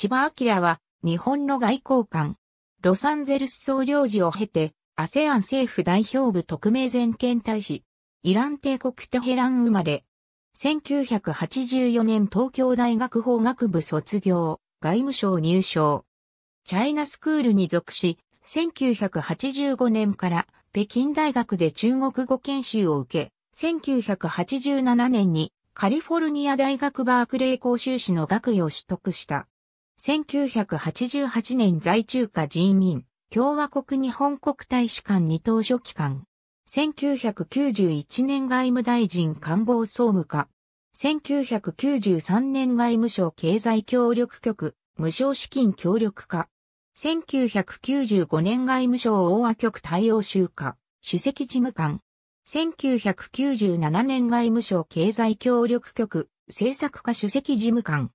千葉明は日本の外交官。ロサンゼルス総領事を経て、ASEAN 政府代表部特命全権大使、イラン帝国テヘラン生まれ、1984年東京大学法学部卒業、外務省入省。チャイナスクールに属し、1985年から北京大学で中国語研修を受け、1987年にカリフォルニア大学バークレー講習士の学位を取得した。1988年在中華人民共和国日本国大使館二等書期間。1991年外務大臣官房総務課。1993年外務省経済協力局無償資金協力課。1995年外務省大和局対応集課主席事務官。1997年外務省経済協力局政策課主席事務官。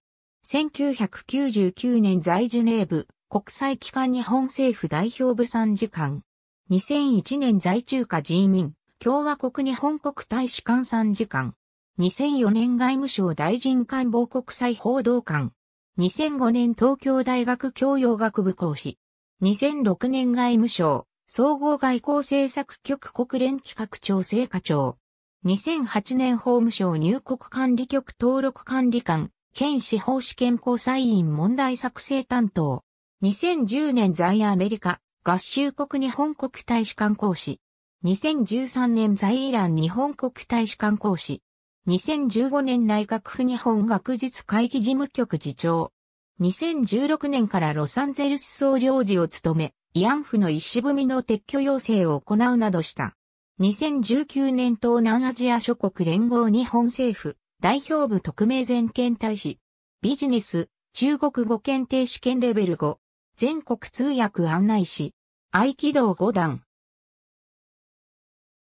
1999年在ジュネーブ国際機関日本政府代表部参事官。2001年在中華人民共和国日本国大使館参事官。2004年外務省大臣官房国際報道官。2005年東京大学教養学部講師。2006年外務省総合外交政策局国連企画調整課長。2008年法務省入国管理局登録管理官県司法試験交際員問題作成担当。2010年在アメリカ合衆国日本国大使館講師。2013年在イラン日本国大使館講師。2015年内閣府日本学術会議事務局次長。2016年からロサンゼルス総領事を務め、慰安婦の石踏みの撤去要請を行うなどした。2019年東南アジア諸国連合日本政府、代表部特命全権大使、ビジネス、中国語検定試験レベル5、全国通訳案内士、合気道5段。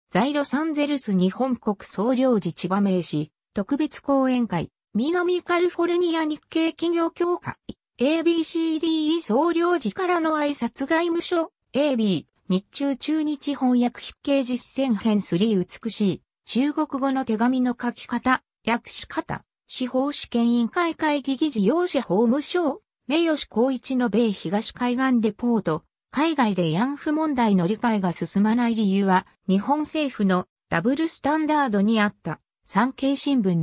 在ロサンゼルス日本国総領事千葉名士。特別講演会、南カルフォルニア日系企業協会、ABCDE 総領事からの挨拶外務省、AB、日中中日翻訳筆記実践編3美しい、中国語の手紙の書き方、略し方、司法試験委員会会議議事要者法務省、名誉市高一の米東海岸レポート、海外で慰安婦問題の理解が進まない理由は、日本政府のダブルスタンダードにあった。産経新聞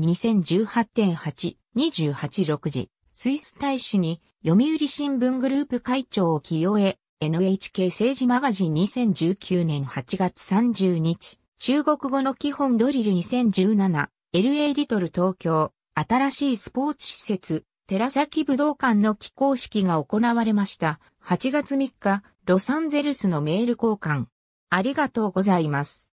2018.8、28.6時、スイス大使に読売新聞グループ会長を起用へ、NHK 政治マガジン2019年8月30日、中国語の基本ドリル2017、LA リトル東京、新しいスポーツ施設、寺崎武道館の起工式が行われました。8月3日、ロサンゼルスのメール交換。ありがとうございます。